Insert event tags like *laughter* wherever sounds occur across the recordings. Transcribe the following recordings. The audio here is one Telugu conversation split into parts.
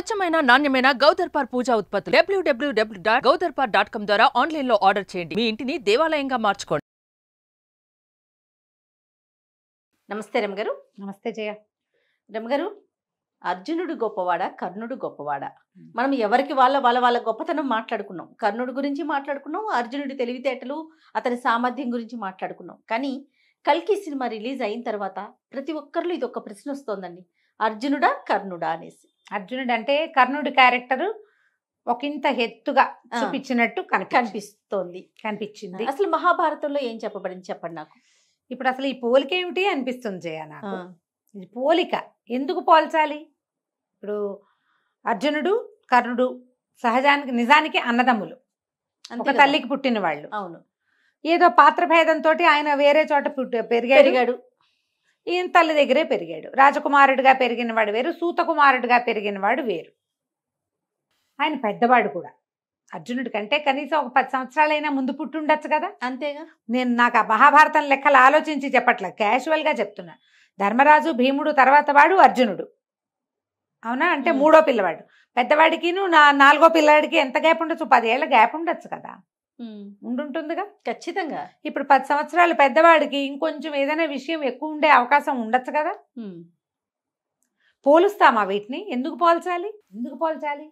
స్వచ్ఛమైన నాణ్యమైన గౌదర్పార్ పూజా ఉత్పత్తులు డబ్ల్యూడబ్ల్యూడబ్ల్యూ డాట్ గౌదర్పార్ డాట్ కామ్ ద్వారా ఆన్లైన్ లో ఆర్డర్ చేయండి మీ ఇంటిని దేవాలయంగా మార్చుకోండి నమస్తే రమగారు నమస్తే జయ రమగారు అర్జునుడు గొప్పవాడ కర్ణుడు గొప్పవాడ మనం ఎవరికి వాళ్ళ వాళ్ళ వాళ్ళ గొప్పతనం మాట్లాడుకున్నాం కర్ణుడు గురించి మాట్లాడుకున్నాం అర్జునుడి తెలివితేటలు అతని సామర్థ్యం గురించి మాట్లాడుకున్నాం కానీ కల్కి సినిమా రిలీజ్ అయిన తర్వాత ప్రతి ఒక్కరిలో ఇది ఒక ప్రశ్న వస్తోందండి అర్జునుడా కర్ణుడా అనేసి అర్జునుడు అంటే కర్ణుడి క్యారెక్టర్ ఒకంత హెత్తుగా చూపించినట్టు కనిపిస్తోంది కనిపించింది అసలు మహాభారతంలో ఏం చెప్పబడింది చెప్పండి నాకు ఇప్పుడు అసలు ఈ పోలిక ఏమిటి అనిపిస్తుంది జయ నాకు ఇది పోలిక ఎందుకు పోల్చాలి ఇప్పుడు అర్జునుడు కర్ణుడు సహజానికి నిజానికి అన్నదమ్ములు ఒక తల్లికి పుట్టిన వాళ్ళు అవును ఏదో పాత్ర భేదంతో ఆయన వేరే చోట పుట్టి పెరిగాడు ఈయన తల్లి దగ్గరే పెరిగాడు రాజకుమారుడిగా పెరిగినవాడు వేరు సూతకుమారుడిగా పెరిగినవాడు వేరు ఆయన పెద్దవాడు కూడా అర్జునుడి కంటే కనీసం ఒక పది సంవత్సరాలైనా ముందు ఉండొచ్చు కదా అంతేగా నేను నాకు ఆ మహాభారతం లెక్కలు ఆలోచించి చెప్పట్లే క్యాజువల్గా చెప్తున్నా ధర్మరాజు భీముడు తర్వాత వాడు అర్జునుడు అవునా అంటే మూడో పిల్లవాడు పెద్దవాడికిను నా నాలుగో పిల్లవాడికి ఎంత గ్యాప్ ఉండొచ్చు పదేళ్ల గ్యాప్ ఉండొచ్చు కదా ఉండుంటుందిగా ఖచ్చితంగా ఇప్పుడు పది సంవత్సరాలు పెద్దవాడికి ఇంకొంచెం ఏదైనా విషయం ఎక్కువ ఉండే అవకాశం ఉండొచ్చు కదా పోలుస్తామా వీటిని ఎందుకు పోల్చాలి ఎందుకు పోల్చాలి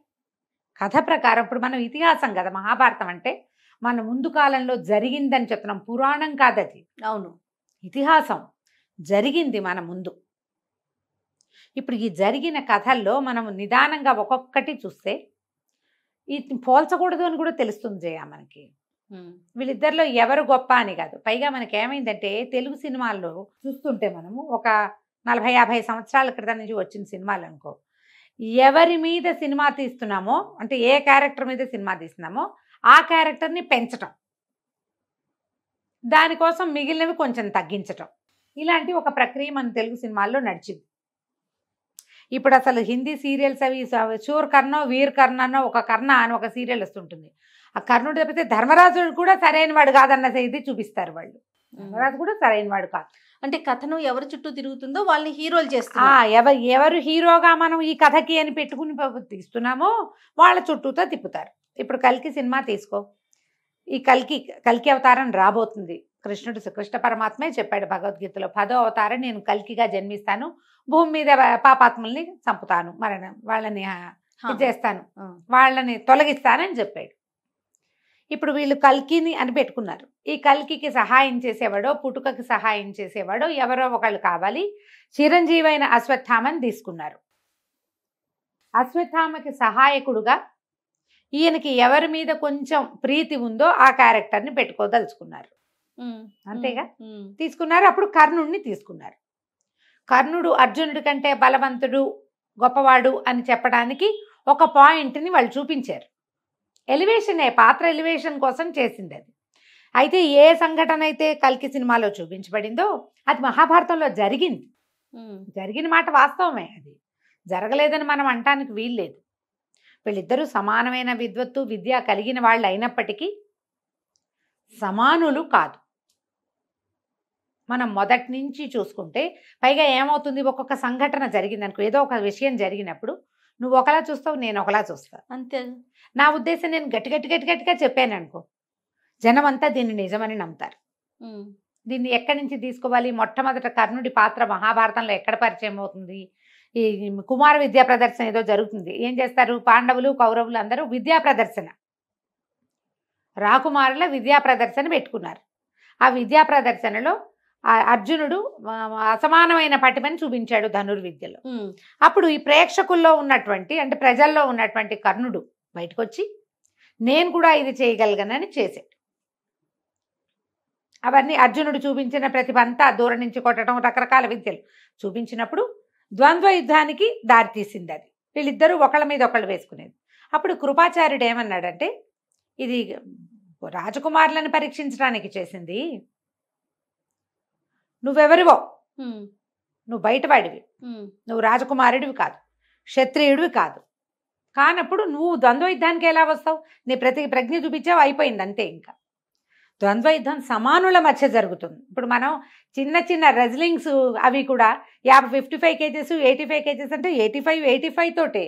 కథ ప్రకారం ఇప్పుడు మనం ఇతిహాసం కదా మహాభారతం అంటే మన ముందు కాలంలో జరిగిందని చెప్తున్నాం పురాణం కాదది అవును ఇతిహాసం జరిగింది మన ముందు ఇప్పుడు ఈ జరిగిన కథల్లో మనం నిదానంగా ఒక్కొక్కటి చూస్తే ఈ పోల్చకూడదు అని కూడా తెలుస్తుంది జయ మనకి వీళ్ళిద్దరిలో ఎవరు గొప్ప అని కాదు పైగా మనకి ఏమైందంటే తెలుగు సినిమాల్లో చూస్తుంటే మనము ఒక నలభై యాభై సంవత్సరాల క్రితం నుంచి వచ్చిన సినిమాలు అనుకో ఎవరి మీద సినిమా తీస్తున్నామో అంటే ఏ క్యారెక్టర్ మీద సినిమా తీస్తున్నామో ఆ క్యారెక్టర్ని పెంచటం దానికోసం మిగిలినవి కొంచెం తగ్గించటం ఇలాంటి ఒక ప్రక్రియ మన తెలుగు సినిమాల్లో నడిచింది ఇప్పుడు అసలు హిందీ సీరియల్స్ అవి చూర్ కర్ణో వీర్ కర్ణ ఒక కర్ణ అని ఒక సీరియల్ వస్తుంటుంది కర్ణుడు తప్పితే ధర్మరాజు కూడా సరైన వాడు కాదన్న ఇది చూపిస్తారు వాళ్ళు ధర్మరాజు కూడా సరైన వాడు కాదు అంటే కథను ఎవరి చుట్టూ తిరుగుతుందో వాళ్ళని హీరోలు చేస్తారు ఎవరు ఎవరు హీరోగా మనం ఈ కథకి అని పెట్టుకుని తీస్తున్నామో వాళ్ళ చుట్టూతో తిప్పుతారు ఇప్పుడు కల్కి సినిమా తీసుకో ఈ కల్కి కల్కి అవతారం రాబోతుంది కృష్ణుడు శ్రీకృష్ణ పరమాత్మే చెప్పాడు భగవద్గీతలో పదో అవతారం నేను కల్కిగా జన్మిస్తాను భూమి మీద పాపాత్మల్ని చంపుతాను మరణ వాళ్ళని చేస్తాను వాళ్ళని తొలగిస్తానని చెప్పాడు ఇప్పుడు వీళ్ళు కల్కిని అని పెట్టుకున్నారు ఈ కల్కికి సహాయం చేసేవాడో పుట్టుకకి సహాయం చేసేవాడో ఎవరో ఒకళ్ళు కావాలి చిరంజీవి అయిన అశ్వత్థామని తీసుకున్నారు అశ్వత్థామకి సహాయకుడుగా ఈయనకి ఎవరి మీద కొంచెం ప్రీతి ఉందో ఆ క్యారెక్టర్ని పెట్టుకోదలుచుకున్నారు అంతేగా తీసుకున్నారు అప్పుడు కర్ణుడిని తీసుకున్నారు కర్ణుడు అర్జునుడి కంటే బలవంతుడు గొప్పవాడు అని చెప్పడానికి ఒక పాయింట్ని వాళ్ళు చూపించారు ఎలివేషనే పాత్ర ఎలివేషన్ కోసం చేసింది అది అయితే ఏ సంఘటన అయితే కల్కి సినిమాలో చూపించబడిందో అది మహాభారతంలో జరిగింది జరిగిన మాట వాస్తవమే అది జరగలేదని మనం అంటానికి వీల్లేదు వీళ్ళిద్దరూ సమానమైన విద్వత్తు విద్య కలిగిన వాళ్ళు అయినప్పటికీ సమానులు కాదు మనం మొదటి నుంచి చూసుకుంటే పైగా ఏమవుతుంది ఒక్కొక్క సంఘటన జరిగిందనుకో ఏదో ఒక విషయం జరిగినప్పుడు నువ్వు ఒకలా చూస్తావు నేను ఒకలా చూస్తా అంతే నా ఉద్దేశం నేను గట్టి గట్టి గట్టి గట్టిగా చెప్పాను అనుకో జనం అంతా దీన్ని నిజమని నమ్ముతారు దీన్ని ఎక్కడి నుంచి తీసుకోవాలి మొట్టమొదట కర్ణుడి పాత్ర మహాభారతంలో ఎక్కడ పరిచయం అవుతుంది ఈ కుమార విద్యా ప్రదర్శన ఏదో జరుగుతుంది ఏం చేస్తారు పాండవులు కౌరవులు అందరూ విద్యా ప్రదర్శన రాకుమారుల విద్యా ప్రదర్శన పెట్టుకున్నారు ఆ విద్యా ప్రదర్శనలో అర్జునుడు అసమానమైన పటిమని చూపించాడు ధనుర్విద్యలో అప్పుడు ఈ ప్రేక్షకుల్లో ఉన్నటువంటి అంటే ప్రజల్లో ఉన్నటువంటి కర్ణుడు బయటకు వచ్చి నేను కూడా ఇది చేయగలిగానని చేశాడు అవన్నీ అర్జునుడు చూపించిన ప్రతిభ అంతా దూరం నుంచి కొట్టడం రకరకాల విద్యలు చూపించినప్పుడు ద్వంద్వ యుద్ధానికి దారితీసింది అది వీళ్ళిద్దరూ ఒకళ్ళ మీద ఒకళ్ళు వేసుకునేది అప్పుడు కృపాచార్యుడు ఏమన్నాడంటే ఇది రాజకుమారులను పరీక్షించడానికి చేసింది నువ్వెవరివో నువ్వు బయటపడివి నువ్వు రాజకుమారుడివి కాదు క్షత్రియుడివి కాదు కానప్పుడు నువ్వు ద్వంద్వ ఎలా వస్తావు నీ ప్రతి ప్రజ్ఞ చూపించావు అయిపోయింది అంతే ఇంకా ద్వంద్వ యుద్ధం సమానుల మధ్య జరుగుతుంది ఇప్పుడు మనం చిన్న చిన్న రెజ్లింగ్స్ అవి కూడా యాభై fifty five kgs eighty five kgs అంటే ఎయిటీ ఫైవ్ ఎయిటీ ఫైవ్ తోటే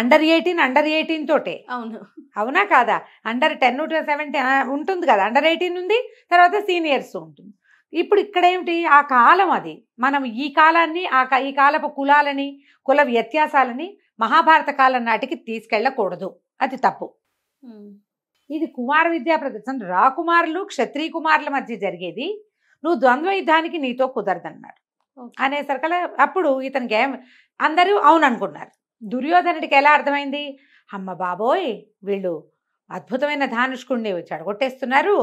అండర్ ఎయిటీన్ అండర్ ఎయిటీన్ తోటే అవును అవునా కాదా అండర్ టెన్ టు సెవెంటీ ఉంటుంది కదా అండర్ ఎయిటీన్ ఉంది తర్వాత సీనియర్స్ ఉంటుంది ఇప్పుడు ఇక్కడేమిటి ఆ కాలం అది మనం ఈ కాలాన్ని ఆ ఈ కాలపు కులాలని కుల వ్యత్యాసాలని మహాభారత కాలం నాటికి తీసుకెళ్ళకూడదు అది తప్పు ఇది కుమార విద్యా ప్రదర్శన రాకుమారులు క్షత్రియ కుమారుల మధ్య జరిగేది నువ్వు ద్వంద్వ యుద్ధానికి నీతో కుదరదన్నారు అనేసరికల అప్పుడు ఇతనికి ఏం అందరూ అవును అనుకున్నారు దుర్యోధనుడికి ఎలా అర్థమైంది అమ్మ బాబోయ్ వీళ్ళు అద్భుతమైన ధానుష్కుణ్ణి చెడగొట్టేస్తున్నారు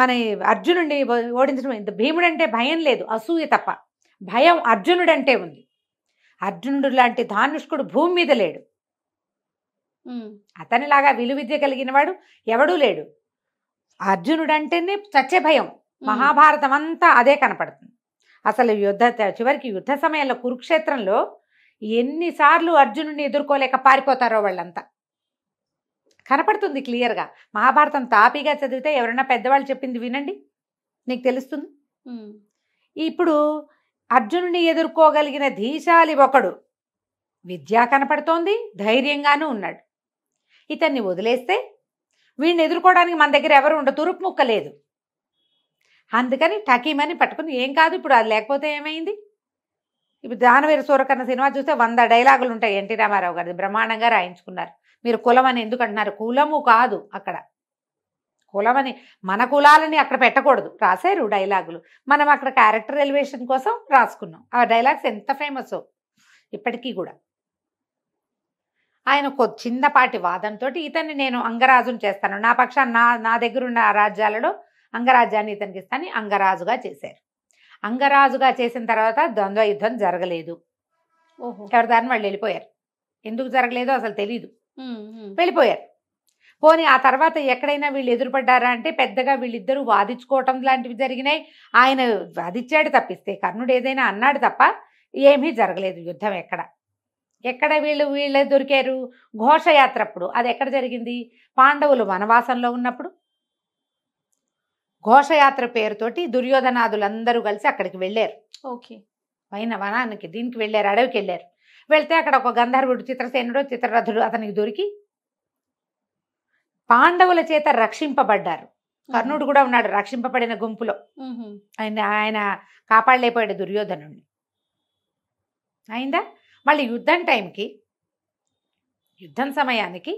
మన అర్జునుడిని ఓడించడం ఇంత భీముడు అంటే భయం లేదు అసూయ తప్ప భయం అర్జునుడంటే ఉంది అర్జునుడు లాంటి ధానుష్కుడు భూమి మీద లేడు అతనిలాగా విలువిద్య కలిగిన వాడు ఎవడూ లేడు అర్జునుడు అంటేనే చచ్చే భయం మహాభారతం అంతా అదే కనపడుతుంది అసలు యుద్ధ చివరికి యుద్ధ సమయంలో కురుక్షేత్రంలో ఎన్నిసార్లు అర్జునుడిని ఎదుర్కోలేక పారిపోతారో వాళ్ళంతా కనపడుతుంది క్లియర్గా మహాభారతం తాపీగా చదివితే ఎవరైనా పెద్దవాళ్ళు చెప్పింది వినండి నీకు తెలుస్తుంది ఇప్పుడు అర్జునుని ఎదుర్కోగలిగిన ధీశాలి ఒకడు విద్య కనపడుతోంది ధైర్యంగానూ ఉన్నాడు ఇతన్ని వదిలేస్తే వీడిని ఎదుర్కోవడానికి మన దగ్గర ఎవరు ఉండ తురుపు ముక్క లేదు అందుకని టకీమని పట్టుకుని ఏం కాదు ఇప్పుడు అది లేకపోతే ఏమైంది ఇప్పుడు దానవీర సూరకర్ణ సినిమా చూస్తే వంద డైలాగులు ఉంటాయి ఎన్టీ రామారావు గారిది బ్రహ్మాండంగా రాయించుకున్నారు మీరు కులం అని ఎందుకు అంటున్నారు కులము కాదు అక్కడ కులమని మన కులాలని అక్కడ పెట్టకూడదు రాశారు డైలాగులు మనం అక్కడ క్యారెక్టర్ ఎలివేషన్ కోసం రాసుకున్నాం ఆ డైలాగ్స్ ఎంత ఫేమస్ ఇప్పటికీ కూడా ఆయన కొ చిన్నపాటి వాదంతో ఇతన్ని నేను అంగరాజును చేస్తాను నా పక్షాన్ని నా నా దగ్గరున్న రాజ్యాలలో అంగరాజ్యాన్ని ఇతనికి ఇస్తాను అంగరాజుగా చేశారు అంగరాజుగా చేసిన తర్వాత ద్వంద్వ యుద్ధం జరగలేదు ఎవరి దారిని వాళ్ళు వెళ్ళిపోయారు ఎందుకు జరగలేదో అసలు తెలీదు వెళ్ళిపోయారు పోనీ ఆ తర్వాత ఎక్కడైనా వీళ్ళు ఎదురుపడ్డారా అంటే పెద్దగా వీళ్ళిద్దరూ వాదించుకోవటం లాంటివి జరిగినాయి ఆయన వాదించాడు తప్పిస్తే కర్ణుడు ఏదైనా అన్నాడు తప్ప ఏమీ జరగలేదు యుద్ధం ఎక్కడ ఎక్కడ వీళ్ళు వీళ్ళే దొరికారు ఘోషయాత్ర అప్పుడు అది ఎక్కడ జరిగింది పాండవులు వనవాసంలో ఉన్నప్పుడు ఘోషయాత్ర పేరుతోటి దుర్యోధనాదులందరూ కలిసి అక్కడికి వెళ్ళారు ఓకే పైన వనానికి దీనికి వెళ్ళారు అడవికి వెళ్ళారు వెళ్తే అక్కడ ఒక గంధర్వుడు చిత్రసేనుడు చిత్రరథుడు అతనికి దొరికి పాండవుల చేత రక్షింపబడ్డారు కర్ణుడు కూడా ఉన్నాడు రక్షింపబడిన గుంపులో ఆయన ఆయన కాపాడలేకపోయాడు దుర్యోధను అయిందా మళ్ళీ యుద్ధం టైంకి యుద్ధం సమయానికి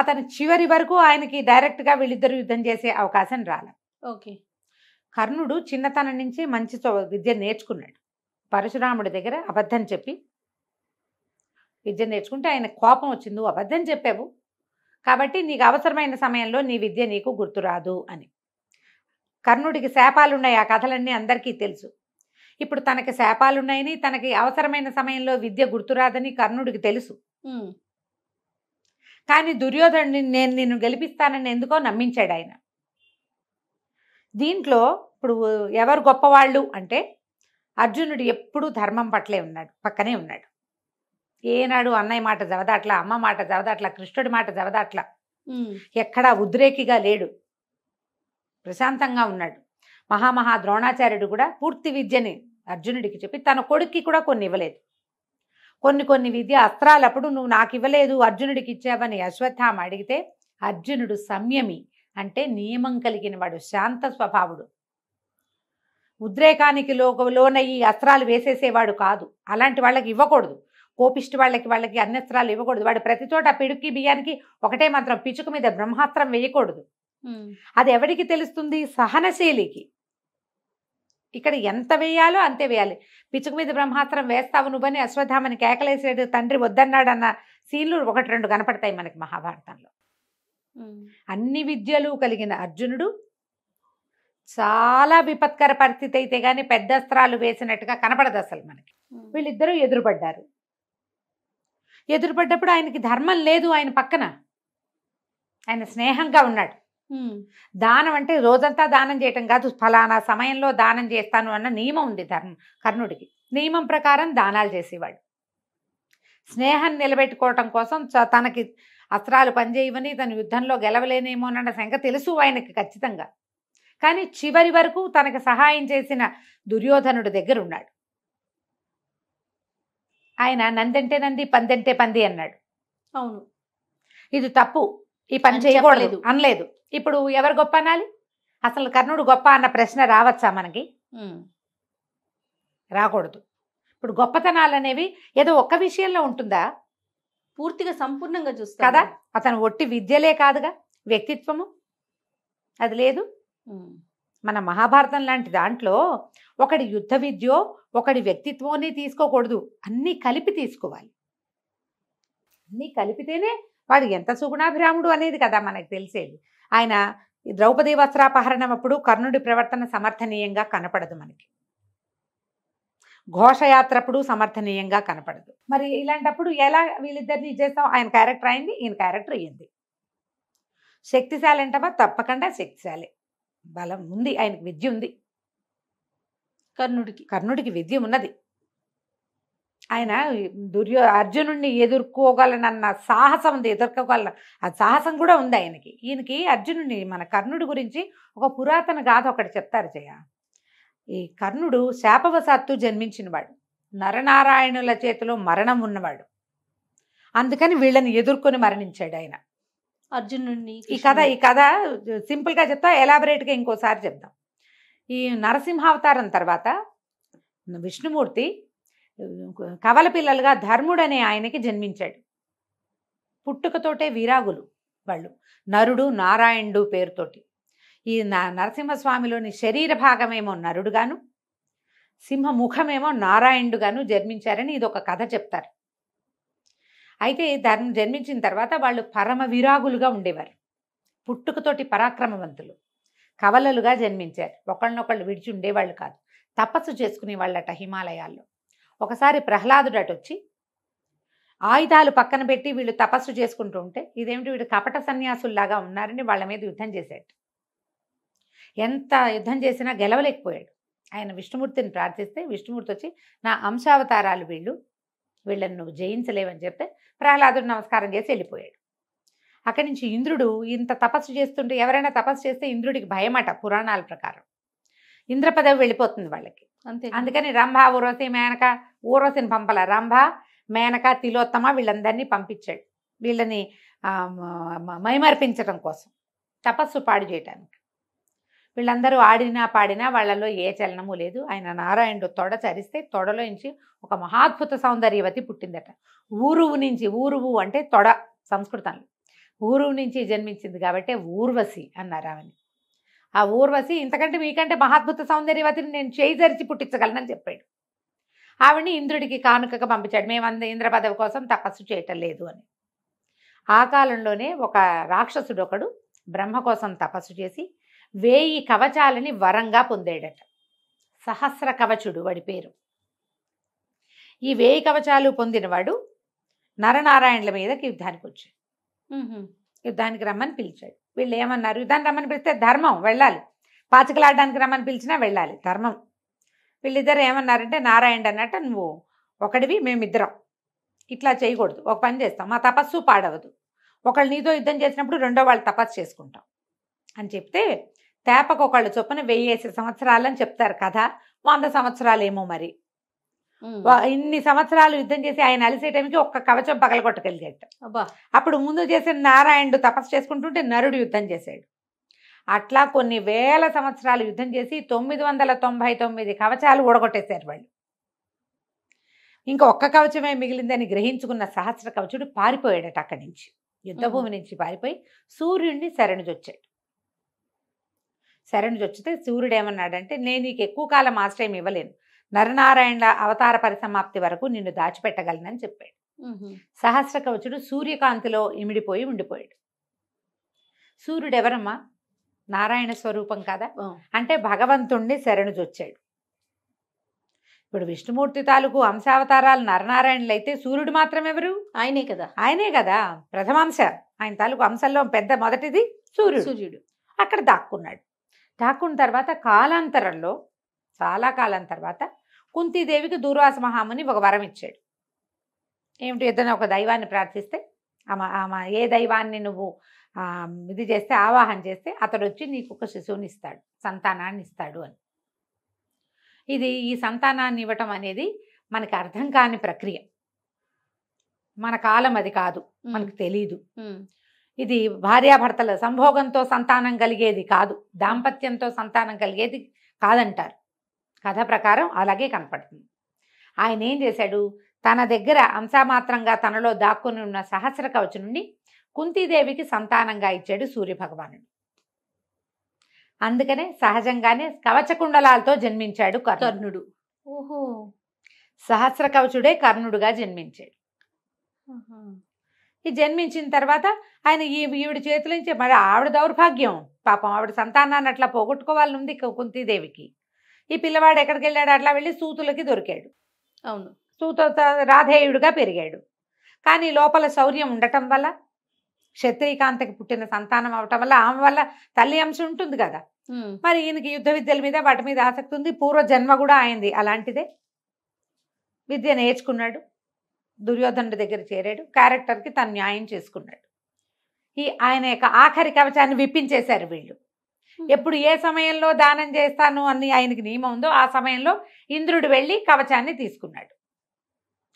అతను చివరి వరకు ఆయనకి డైరెక్ట్గా వీళ్ళిద్దరు యుద్ధం చేసే అవకాశం రాలే ఓకే కర్ణుడు చిన్నతనం నుంచి మంచి విద్య నేర్చుకున్నాడు పరశురాముడి దగ్గర అబద్ధం చెప్పి విద్య నేర్చుకుంటే ఆయన కోపం వచ్చింది అబద్ధం చెప్పావు కాబట్టి నీకు అవసరమైన సమయంలో నీ విద్య నీకు గుర్తురాదు అని కర్ణుడికి శాపాలున్నాయి ఆ కథలన్నీ అందరికీ తెలుసు ఇప్పుడు తనకి శాపాలున్నాయని తనకి అవసరమైన సమయంలో విద్య గుర్తురాదని కర్ణుడికి తెలుసు కానీ దుర్యోధను నేను నిన్ను గెలిపిస్తానని ఎందుకో నమ్మించాడు ఆయన దీంట్లో ఇప్పుడు ఎవరు గొప్పవాళ్ళు అంటే అర్జునుడు ఎప్పుడూ ధర్మం పట్లే ఉన్నాడు పక్కనే ఉన్నాడు ఏనాడు అన్నయ్య మాట జవదాట్ల అమ్మ మాట జవదాట్ల కృష్ణుడి మాట జవదాట్ల ఎక్కడా ఉద్రేకిగా లేడు ప్రశాంతంగా ఉన్నాడు మహామహా ద్రోణాచార్యుడు కూడా పూర్తి విద్యని అర్జునుడికి చెప్పి తన కొడుక్కి కూడా కొన్ని ఇవ్వలేదు కొన్ని కొన్ని విద్య అస్త్రాలప్పుడు నువ్వు నాకు ఇవ్వలేదు అర్జునుడికి ఇచ్చావని అశ్వత్థామ అడిగితే అర్జునుడు సంయమి అంటే నియమం కలిగిన వాడు శాంత స్వభావుడు ఉద్రేకానికి ఈ అస్త్రాలు వేసేసేవాడు కాదు అలాంటి వాళ్ళకి ఇవ్వకూడదు కోపిష్టి వాళ్ళకి వాళ్ళకి అన్ని అస్త్రాలు ఇవ్వకూడదు వాడు ప్రతి చోట పిడుక్కి బియ్యానికి ఒకటే మాత్రం పిచుకు మీద బ్రహ్మాస్త్రం వేయకూడదు అది ఎవరికి తెలుస్తుంది సహనశైలికి ఇక్కడ ఎంత వేయాలో అంతే వేయాలి పిచ్చుకు మీద బ్రహ్మాస్త్రం వేస్తావు నువ్వని అశ్వత్థామని కేకలేసేడు తండ్రి వద్దన్నాడన్న సీన్లు ఒకటి రెండు కనపడతాయి మనకి మహాభారతంలో అన్ని విద్యలు కలిగిన అర్జునుడు చాలా విపత్కర పరిస్థితి అయితే గానీ పెద్ద అస్త్రాలు వేసినట్టుగా కనపడదు అసలు మనకి వీళ్ళిద్దరూ ఎదురుపడ్డారు ఎదురుపడ్డప్పుడు ఆయనకి ధర్మం లేదు ఆయన పక్కన ఆయన స్నేహంగా ఉన్నాడు దానం అంటే రోజంతా దానం చేయటం కాదు ఫలానా సమయంలో దానం చేస్తాను అన్న నియమం ఉంది ధర్మం కర్ణుడికి నియమం ప్రకారం దానాలు చేసేవాడు స్నేహం నిలబెట్టుకోవటం కోసం తనకి అస్త్రాలు పనిచేయవని తను యుద్ధంలో గెలవలేనేమోనన్న శంక తెలుసు ఆయనకి ఖచ్చితంగా కానీ చివరి వరకు తనకు సహాయం చేసిన దుర్యోధనుడి దగ్గర ఉన్నాడు ఆయన నందంటే నంది పందంటే పంది అన్నాడు అవును ఇది తప్పు ఈ పని చేయకూడదు అనలేదు ఇప్పుడు ఎవరు గొప్ప అనాలి అసలు కర్ణుడు గొప్ప అన్న ప్రశ్న రావచ్చా మనకి రాకూడదు ఇప్పుడు గొప్పతనాలు అనేవి ఏదో ఒక్క విషయంలో ఉంటుందా పూర్తిగా సంపూర్ణంగా చూస్తా కదా అతను ఒట్టి విద్యలే కాదుగా వ్యక్తిత్వము అది లేదు మన మహాభారతం లాంటి దాంట్లో ఒకడి యుద్ధ విద్యో ఒకడి వ్యక్తిత్వాన్ని తీసుకోకూడదు అన్నీ కలిపి తీసుకోవాలి అన్నీ కలిపితేనే వాడు ఎంత సుగుణాభిరాముడు అనేది కదా మనకు తెలిసేది ఆయన ద్రౌపది వస్త్రాపహరణం అప్పుడు కర్ణుడి ప్రవర్తన సమర్థనీయంగా కనపడదు మనకి ఘోషయాత్రప్పుడు సమర్థనీయంగా కనపడదు మరి ఇలాంటప్పుడు ఎలా వీళ్ళిద్దరిని చేస్తాం ఆయన క్యారెక్టర్ అయింది ఈయన క్యారెక్టర్ అయ్యింది శక్తిశాలి అంటావా తప్పకుండా శక్తిశాలి బలం ఉంది ఆయనకు విద్య ఉంది కర్ణుడికి కర్ణుడికి విద్య ఉన్నది ఆయన దుర్యో అర్జునుడిని ఎదుర్కోగలనన్న సాహసం ఉంది ఎదుర్కోగలన ఆ సాహసం కూడా ఉంది ఆయనకి ఈయనకి అర్జునుడిని మన కర్ణుడి గురించి ఒక పురాతన గాథ ఒకటి చెప్తారు జయ ఈ కర్ణుడు శాపవశాత్తు జన్మించినవాడు నరనారాయణుల చేతిలో మరణం ఉన్నవాడు అందుకని వీళ్ళని ఎదుర్కొని మరణించాడు ఆయన అర్జునుడిని ఈ కథ ఈ కథ సింపుల్గా చెప్తా ఎలాబరేట్గా ఇంకోసారి చెప్దాం ఈ నరసింహావతారం తర్వాత విష్ణుమూర్తి కవల పిల్లలుగా ధర్ముడు అనే ఆయనకి జన్మించాడు పుట్టుకతోటే వీరాగులు వాళ్ళు నరుడు నారాయణుడు పేరుతోటి ఈ నరసింహస్వామిలోని శరీర భాగమేమో నరుడుగాను సింహ ముఖమేమో నారాయణుడుగాను జన్మించారని ఇది ఒక కథ చెప్తారు అయితే ధర్మ జన్మించిన తర్వాత వాళ్ళు పరమ విరాగులుగా ఉండేవారు పుట్టుకతోటి పరాక్రమవంతులు కవలలుగా జన్మించారు ఒకళ్ళనొకళ్ళు విడిచి ఉండేవాళ్ళు కాదు తపస్సు చేసుకునే వాళ్ళట హిమాలయాల్లో ఒకసారి వచ్చి ఆయుధాలు పక్కన పెట్టి వీళ్ళు తపస్సు చేసుకుంటూ ఉంటే ఇదేమిటి వీడు కపట సన్యాసుల్లాగా ఉన్నారని వాళ్ళ మీద యుద్ధం చేశాడు ఎంత యుద్ధం చేసినా గెలవలేకపోయాడు ఆయన విష్ణుమూర్తిని ప్రార్థిస్తే విష్ణుమూర్తి వచ్చి నా అంశావతారాలు వీళ్ళు వీళ్ళని నువ్వు జయించలేవని చెప్తే ప్రహ్లాదుడు నమస్కారం చేసి వెళ్ళిపోయాడు అక్కడి నుంచి ఇంద్రుడు ఇంత తపస్సు చేస్తుంటే ఎవరైనా తపస్సు చేస్తే ఇంద్రుడికి భయమట పురాణాల ప్రకారం ఇంద్ర పదవి వెళ్ళిపోతుంది వాళ్ళకి అంతే అందుకని రంభ ఊర్వశి మేనక ఊర్వశిని పంపల రంభ మేనక తిలోత్తమ వీళ్ళందరినీ పంపించాడు వీళ్ళని మైమర్పించడం కోసం తపస్సు పాడు చేయటానికి వీళ్ళందరూ ఆడినా పాడినా వాళ్ళలో ఏ చలనము లేదు ఆయన నారాయణుడు తొడ చరిస్తే తొడలో నుంచి ఒక మహాద్భుత సౌందర్యవతి పుట్టిందట ఊరువు నుంచి ఊరువు అంటే తొడ సంస్కృతంలో ఊరువు నుంచి జన్మించింది కాబట్టి ఊర్వశి అన్నారు ఆమెని ఆ ఊర్వశి ఇంతకంటే మీకంటే మహాద్భుత సౌందర్యవతిని నేను చేయి జరిచి పుట్టించగలనని చెప్పాడు ఆవిడని ఇంద్రుడికి కానుకగా పంపించాడు మేమంద ఇంద్ర పదవి కోసం తపస్సు చేయటం లేదు అని ఆ కాలంలోనే ఒక రాక్షసుడు ఒకడు బ్రహ్మ కోసం తపస్సు చేసి వేయి కవచాలని వరంగా పొందాడట సహస్ర కవచుడు వాడి పేరు ఈ వేయి కవచాలు పొందినవాడు నరనారాయణుల మీదకి యుద్ధానికి వచ్చాడు యుద్ధానికి రమ్మని పిలిచాడు వీళ్ళు ఏమన్నారు యుద్ధాన్ని రమ్మని పిలిస్తే ధర్మం వెళ్ళాలి పాచకలాడడానికి రమ్మని పిలిచినా వెళ్ళాలి ధర్మం వీళ్ళిద్దరు ఏమన్నారంటే నారాయణ అన్నట్టు నువ్వు ఒకడివి మేమిద్దరం ఇట్లా చేయకూడదు ఒక పని చేస్తాం మా తపస్సు పాడవదు ఒకళ్ళు నీతో యుద్ధం చేసినప్పుడు రెండో వాళ్ళు తపస్సు చేసుకుంటాం అని చెప్తే తేపకొకళ్ళు చొప్పున వెయ్యేసి సంవత్సరాలు అని చెప్తారు కదా వంద సంవత్సరాలు ఏమో మరి ఇన్ని సంవత్సరాలు యుద్ధం చేసి ఆయన అలిసే టైంకి ఒక్క కవచం పగలగొట్టగలిగాడు అప్పుడు ముందు చేసిన నారాయణుడు తపస్సు చేసుకుంటుంటే నరుడు యుద్ధం చేశాడు అట్లా కొన్ని వేల సంవత్సరాలు యుద్ధం చేసి తొమ్మిది వందల తొంభై తొమ్మిది కవచాలు ఊడగొట్టేశారు వాళ్ళు ఇంకా ఒక్క కవచమే మిగిలిందని గ్రహించుకున్న సహస్ర కవచుడు పారిపోయాడట అక్కడి నుంచి యుద్ధభూమి నుంచి పారిపోయి సూర్యుడిని శరణుజొచ్చాడు శరణ్ వచ్చితే సూర్యుడు ఏమన్నాడంటే నేను నీకు ఎక్కువ కాలం ఆశ్రయం ఇవ్వలేను నరనారాయణ అవతార పరిసమాప్తి వరకు నిన్ను దాచిపెట్టగలనని చెప్పాడు సహస్ర కవచుడు సూర్యకాంతిలో ఇమిడిపోయి ఉండిపోయాడు సూర్యుడు ఎవరమ్మా నారాయణ స్వరూపం కదా అంటే భగవంతుణ్ణి శరణుజొచ్చాడు ఇప్పుడు విష్ణుమూర్తి తాలూకు అంశావతారాలు నరనారాయణులు అయితే సూర్యుడు మాత్రం ఎవరు ఆయనే కదా ఆయనే కదా ప్రథమాంశ ఆయన తాలూకు అంశంలో పెద్ద మొదటిది సూర్యుడు సూర్యుడు అక్కడ దాక్కున్నాడు ఠాకూర్ తర్వాత కాలాంతరంలో చాలా కాలం తర్వాత కుంతీదేవికి దూర్వాస మహాముని ఒక వరం ఇచ్చాడు ఏమిటి ఏదైనా ఒక దైవాన్ని ప్రార్థిస్తే ఆమె ఆమె ఏ దైవాన్ని నువ్వు ఇది చేస్తే ఆవాహన చేస్తే అతడు వచ్చి నీకు ఒక శిశువుని ఇస్తాడు సంతానాన్ని ఇస్తాడు అని ఇది ఈ సంతానాన్ని ఇవ్వటం అనేది మనకి అర్థం కాని ప్రక్రియ మన కాలం అది కాదు మనకు తెలీదు ఇది భార్యాభర్తల సంభోగంతో సంతానం కలిగేది కాదు దాంపత్యంతో సంతానం కలిగేది కాదంటారు కథ ప్రకారం అలాగే కనపడుతుంది ఆయన ఏం చేశాడు తన దగ్గర అంశామాత్రంగా తనలో దాక్కుని ఉన్న సహస్ర కవచ నుండి కుంతీదేవికి సంతానంగా ఇచ్చాడు సూర్యభగవానుడు అందుకనే సహజంగానే కవచకుండలాలతో జన్మించాడు కర్ణుడు ఓహో సహస్ర కవచుడే కర్ణుడుగా జన్మించాడు ఈ జన్మించిన తర్వాత ఆయన ఈ ఈవిడ నుంచి మరి ఆవిడ దౌర్భాగ్యం పాపం ఆవిడ సంతానాన్ని అట్లా పోగొట్టుకోవాలని ఉంది కుంతీదేవికి ఈ పిల్లవాడు ఎక్కడికి వెళ్ళాడు అట్లా వెళ్ళి సూతులకి దొరికాడు అవును సూత రాధేయుడిగా పెరిగాడు కానీ లోపల శౌర్యం ఉండటం వల్ల క్షత్రికాంతకి పుట్టిన సంతానం అవటం వల్ల ఆమె వల్ల తల్లి అంశం ఉంటుంది కదా మరి ఈయనకి యుద్ధ విద్యల మీద వాటి మీద ఆసక్తి ఉంది పూర్వ జన్మ కూడా అయింది అలాంటిదే విద్య నేర్చుకున్నాడు దుర్యోధనుడి దగ్గర చేరాడు క్యారెక్టర్కి తను న్యాయం చేసుకున్నాడు ఈ ఆయన యొక్క ఆఖరి కవచాన్ని విప్పించేశారు వీళ్ళు ఎప్పుడు ఏ సమయంలో దానం చేస్తాను అని ఆయనకి నియమం ఉందో ఆ సమయంలో ఇంద్రుడు వెళ్ళి కవచాన్ని తీసుకున్నాడు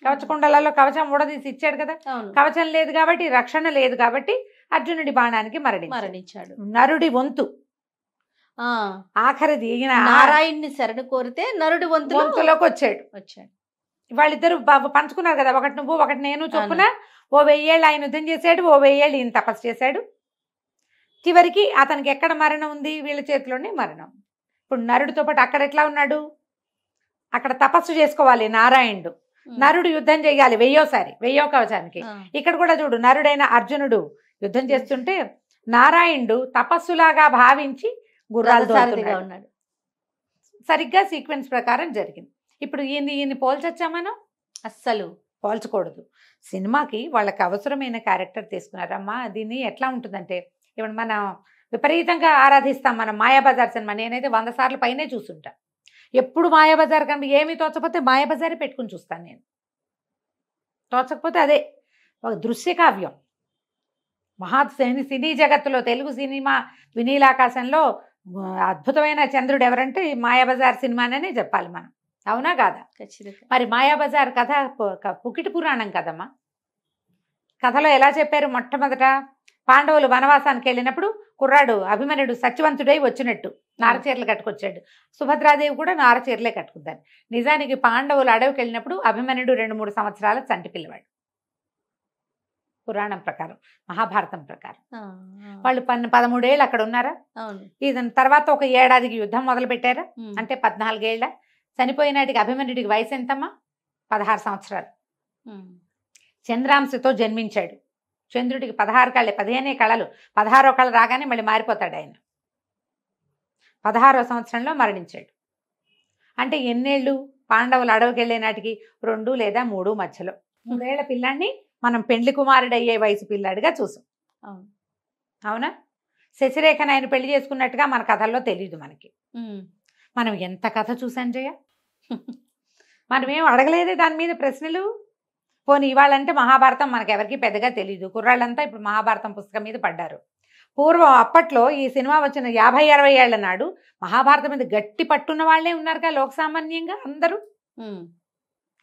కవచకుండలలో కవచం ఊడదీసి ఇచ్చాడు కదా కవచం లేదు కాబట్టి రక్షణ లేదు కాబట్టి అర్జునుడి బాణానికి మరణి మరణించాడు నరుడి వంతు ఆఖరి దిగిన నారాయణ్ణి శరణు కోరితే నరుడి వంతు వంతులోకి వచ్చాడు వచ్చాడు వాళ్ళిద్దరు పంచుకున్నారు కదా ఒకటి నువ్వు ఒకటి నేను చొప్పున ఓ వెయ్యేళ్ళు ఆయన యుద్ధం చేశాడు ఓ వెయ్యేళ్ళు ఈయన తపస్సు చేశాడు చివరికి అతనికి ఎక్కడ మరణం ఉంది వీళ్ళ చేతిలోనే మరణం ఇప్పుడు నరుడితో పాటు అక్కడ ఎట్లా ఉన్నాడు అక్కడ తపస్సు చేసుకోవాలి నారాయణుడు నరుడు యుద్ధం చేయాలి వెయ్యోసారి వెయ్యో కవచానికి ఇక్కడ కూడా చూడు నరుడైన అర్జునుడు యుద్ధం చేస్తుంటే నారాయణుడు తపస్సులాగా భావించి గుర్రాలు ఉన్నాడు సరిగ్గా సీక్వెన్స్ ప్రకారం జరిగింది ఇప్పుడు ఈయన్ని ఈయన్ని పోల్చొచ్చా మనం అస్సలు పోల్చకూడదు సినిమాకి వాళ్ళకి అవసరమైన క్యారెక్టర్ తీసుకున్నారమ్మా దీన్ని ఎట్లా ఉంటుందంటే ఇప్పుడు మనం విపరీతంగా ఆరాధిస్తాం మనం మాయాబజార్ సినిమా నేనైతే వంద సార్లు పైనే చూసుంటా ఎప్పుడు మాయాబజార్ కనుక ఏమీ తోచకపోతే మాయాబజారే పెట్టుకుని చూస్తాను నేను తోచకపోతే అదే ఒక దృశ్య కావ్యం మహా సినీ జగత్తులో తెలుగు సినిమా వినీలాకాశంలో అద్భుతమైన చంద్రుడు ఎవరంటే మాయాబజార్ సినిమానే చెప్పాలి మనం అవునా కాదా మరి మాయాబజార్ కథ పుకిటి పురాణం కదమ్మా కథలో ఎలా చెప్పారు మొట్టమొదట పాండవులు వనవాసానికి వెళ్ళినప్పుడు కుర్రాడు అభిమన్యుడు సత్యవంతుడై వచ్చినట్టు నారచీరలు కట్టుకొచ్చాడు సుభద్రాదేవి కూడా నారచీరలే కట్టుకుందాను నిజానికి పాండవులు అడవికి వెళ్ళినప్పుడు అభిమన్యుడు రెండు మూడు సంవత్సరాల చంటి పిల్లవాడు పురాణం ప్రకారం మహాభారతం ప్రకారం వాళ్ళు పన్ను పదమూడేళ్ళు అక్కడ ఉన్నారా ఇది తర్వాత ఒక ఏడాదికి యుద్ధం మొదలు పెట్టారా అంటే పద్నాలుగేళ్ళ చనిపోయినాటికి అభిమన్యుడికి వయసు ఎంతమ్మా పదహారు సంవత్సరాలు చంద్రాంశతో జన్మించాడు చంద్రుడికి పదహారు కళ్ళు పదిహేనే కళలు పదహారో కళ రాగానే మళ్ళీ మారిపోతాడు ఆయన పదహారో సంవత్సరంలో మరణించాడు అంటే ఎన్నేళ్ళు పాండవులు అడవికి వెళ్ళే నాటికి రెండు లేదా మూడు మధ్యలో మూడేళ్ల పిల్లాన్ని మనం పెండ్లి కుమారుడు అయ్యే వయసు పిల్లాడిగా చూసాం అవునా శశిరేఖను ఆయన పెళ్లి చేసుకున్నట్టుగా మన కథల్లో తెలియదు మనకి మనం ఎంత కథ చూసాం జయ *laughs* మనం ఏం అడగలేదే దాని మీద ప్రశ్నలు పోనీ ఇవాళంటే మహాభారతం మనకు ఎవరికి పెద్దగా తెలియదు కుర్రాళ్ళంతా ఇప్పుడు మహాభారతం పుస్తకం మీద పడ్డారు పూర్వం అప్పట్లో ఈ సినిమా వచ్చిన యాభై అరవై ఏళ్ల నాడు మహాభారతం మీద గట్టి పట్టున్న వాళ్లే లోక లోకసామాన్యంగా అందరూ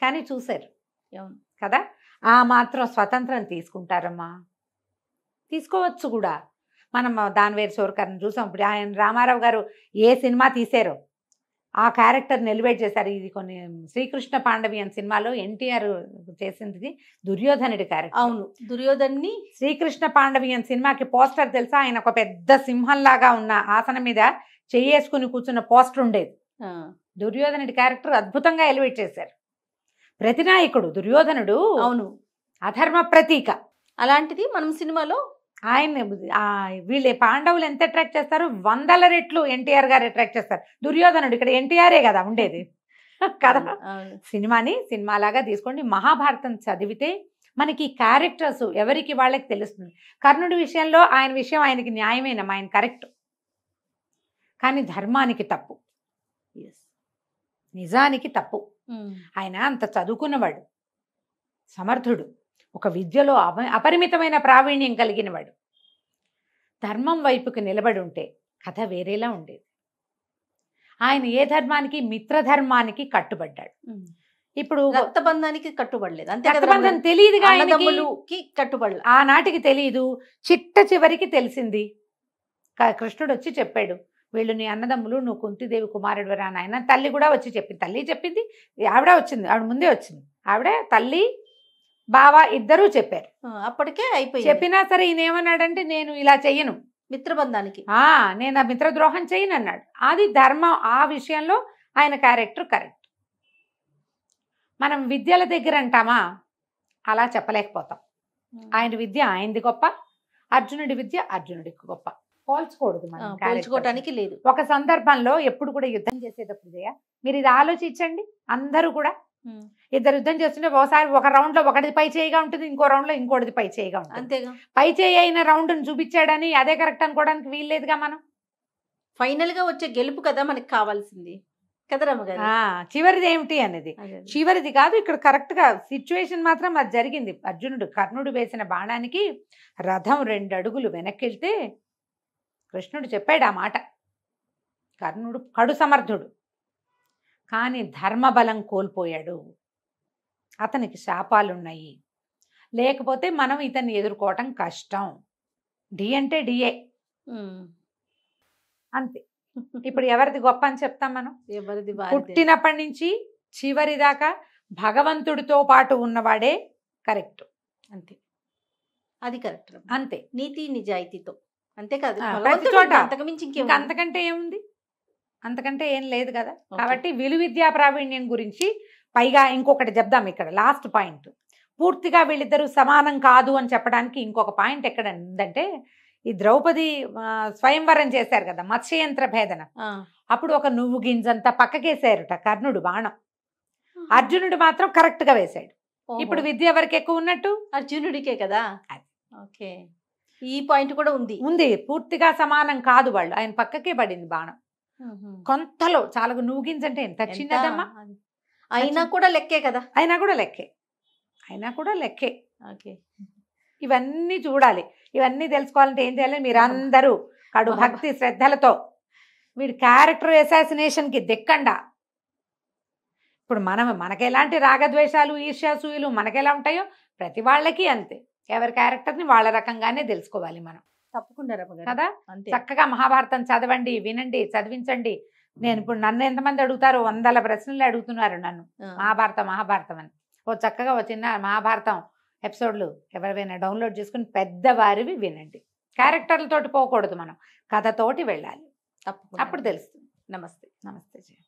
కానీ చూశారు కదా ఆ మాత్రం స్వతంత్రం తీసుకుంటారమ్మా తీసుకోవచ్చు కూడా మనం దానివేరు సోర్కర్ని చూసాం ఇప్పుడు ఆయన రామారావు గారు ఏ సినిమా తీశారో ఆ క్యారెక్టర్ ఎలివేట్ చేశారు ఇది కొన్ని శ్రీకృష్ణ పాండవియన్ సినిమాలో ఎన్టీఆర్ చేసింది దుర్యోధనుడి క్యారెక్టర్ అవును దుర్యోధన్ని శ్రీకృష్ణ పాండవియన్ సినిమాకి పోస్టర్ తెలుసా ఆయన ఒక పెద్ద సింహంలాగా ఉన్న ఆసనం మీద చెయ్యేసుకుని కూర్చున్న పోస్టర్ ఉండేది దుర్యోధనుడి క్యారెక్టర్ అద్భుతంగా ఎలివేట్ చేశారు ప్రతినాయకుడు దుర్యోధనుడు అవును అధర్మ ప్రతీక అలాంటిది మనం సినిమాలో ఆయన వీళ్ళే పాండవులు ఎంత అట్రాక్ట్ చేస్తారు వందల రెట్లు ఎన్టీఆర్ గారు అట్రాక్ట్ చేస్తారు దుర్యోధనుడు ఇక్కడ ఎన్టీఆరే కదా ఉండేది *laughs* కదా సినిమాని సినిమాలాగా తీసుకోండి మహాభారతం చదివితే మనకి క్యారెక్టర్స్ ఎవరికి వాళ్ళకి తెలుస్తుంది కర్ణుడి విషయంలో ఆయన విషయం ఆయనకి న్యాయమైన ఆయన కరెక్ట్ కానీ ధర్మానికి తప్పు నిజానికి తప్పు ఆయన అంత చదువుకున్నవాడు సమర్థుడు ఒక విద్యలో అపరిమితమైన ప్రావీణ్యం కలిగినవాడు ధర్మం వైపుకి నిలబడి ఉంటే కథ వేరేలా ఉండేది ఆయన ఏ ధర్మానికి మిత్రధర్మానికి కట్టుబడ్డాడు ఇప్పుడు రక్తబంధానికి కట్టుబడలేదు అంతే రక్తబంధం తెలియదు కట్టుబడలేదు ఆనాటికి తెలియదు చిట్ట చివరికి తెలిసింది కృష్ణుడు వచ్చి చెప్పాడు వీళ్ళు నీ అన్నదమ్ములు నువ్వు కుంతిదేవి కుమారుడు రా నాయన తల్లి కూడా వచ్చి చెప్పింది తల్లి చెప్పింది ఆవిడ వచ్చింది ఆవిడ ముందే వచ్చింది ఆవిడ తల్లి బావా ఇద్దరూ చెప్పారు అప్పటికే అయిపోయి చెప్పినా సరే ఈయన ఏమన్నాడంటే నేను ఇలా చెయ్యను మిత్రబంధానికి ఆ నేను ఆ మిత్రద్రోహం చేయను అన్నాడు అది ధర్మం ఆ విషయంలో ఆయన క్యారెక్టర్ కరెక్ట్ మనం విద్యల దగ్గర అంటామా అలా చెప్పలేకపోతాం ఆయన విద్య ఆయనది గొప్ప అర్జునుడి విద్య అర్జునుడికి గొప్ప పోల్చుకోడదు మనం పోల్చుకోవడానికి లేదు ఒక సందర్భంలో ఎప్పుడు కూడా యుద్ధం చేసేటప్పుడు మీరు ఇది ఆలోచించండి అందరూ కూడా ఇద్దరు యుద్ధం చేస్తుంటే ఒకసారి ఒక రౌండ్ లో ఒకటి పై చేయిగా ఉంటుంది ఇంకో రౌండ్ లో ఇంకోటి పై చేయిగా ఉంటుంది పై చేయి అయిన రౌండ్ని చూపించాడని అదే కరెక్ట్ అనుకోవడానికి వీల్లేదుగా మనం ఫైనల్ గా వచ్చే గెలుపు కదా మనకి కావాల్సింది చివరిది ఏమిటి అనేది చివరిది కాదు ఇక్కడ కరెక్ట్ గా సిచ్యువేషన్ మాత్రం అది జరిగింది అర్జునుడు కర్ణుడు వేసిన బాణానికి రథం రెండు అడుగులు వెనక్కితే కృష్ణుడు చెప్పాడు ఆ మాట కర్ణుడు కడు సమర్థుడు కానీ ధర్మబలం కోల్పోయాడు అతనికి శాపాలున్నాయి లేకపోతే మనం ఇతన్ని ఎదుర్కోవటం కష్టం డి అంటే డిఏ అంతే *laughs* ఇప్పుడు ఎవరిది గొప్ప అని చెప్తాం మనం ఎవరిది పుట్టినప్పటి నుంచి చివరి దాకా భగవంతుడితో పాటు ఉన్నవాడే కరెక్ట్ అంతే అది కరెక్ట్ అంతే నీతి నిజాయితీతో అంతే కదా అంతకంటే ఏముంది అంతకంటే ఏం లేదు కదా కాబట్టి విలువిద్యా ప్రావీణ్యం గురించి పైగా ఇంకొకటి చెప్దాం ఇక్కడ లాస్ట్ పాయింట్ పూర్తిగా వీళ్ళిద్దరూ సమానం కాదు అని చెప్పడానికి ఇంకొక పాయింట్ ఎక్కడ ఉందంటే ఈ ద్రౌపది స్వయంవరం చేశారు కదా మత్స్యంత్ర భేదన అప్పుడు ఒక నువ్వు గింజంతా పక్కకేసారుట కర్ణుడు బాణం అర్జునుడు మాత్రం కరెక్ట్ గా వేశాడు ఇప్పుడు విద్య ఎవరికి ఎక్కువ ఉన్నట్టు అర్జునుడికే కదా ఓకే ఈ పాయింట్ కూడా ఉంది ఉంది పూర్తిగా సమానం కాదు వాళ్ళు ఆయన పక్కకే పడింది బాణం కొంతలో చాలా నువ్వు గింజంటే ఎంత చిన్నదమ్మా అయినా కూడా లెక్కే కదా అయినా కూడా లెక్కే అయినా కూడా లెక్కే ఓకే ఇవన్నీ చూడాలి ఇవన్నీ తెలుసుకోవాలంటే ఏం చేయాలి మీరందరూ కడు భక్తి శ్రద్ధలతో వీడు క్యారెక్టర్ అసాసినేషన్కి దిక్కండా ఇప్పుడు మనం మనకెలాంటి రాగద్వేషాలు ఈర్ష్యాసూయులు మనకెలా ఉంటాయో ప్రతి వాళ్ళకి అంతే ఎవరి క్యారెక్టర్ని వాళ్ళ రకంగానే తెలుసుకోవాలి మనం తప్పకుండా కదా చక్కగా మహాభారతం చదవండి వినండి చదివించండి నేను ఇప్పుడు నన్ను ఎంతమంది అడుగుతారు వందల ప్రశ్నలు అడుగుతున్నారు నన్ను మహాభారతం మహాభారతం అని ఓ చక్కగా ఓ చిన్న మహాభారతం ఎపిసోడ్లు ఎవరివైనా డౌన్లోడ్ చేసుకుని పెద్దవారివి వినండి క్యారెక్టర్లతోటి పోకూడదు మనం కథతోటి వెళ్ళాలి అప్పుడు తెలుస్తుంది నమస్తే నమస్తే జయ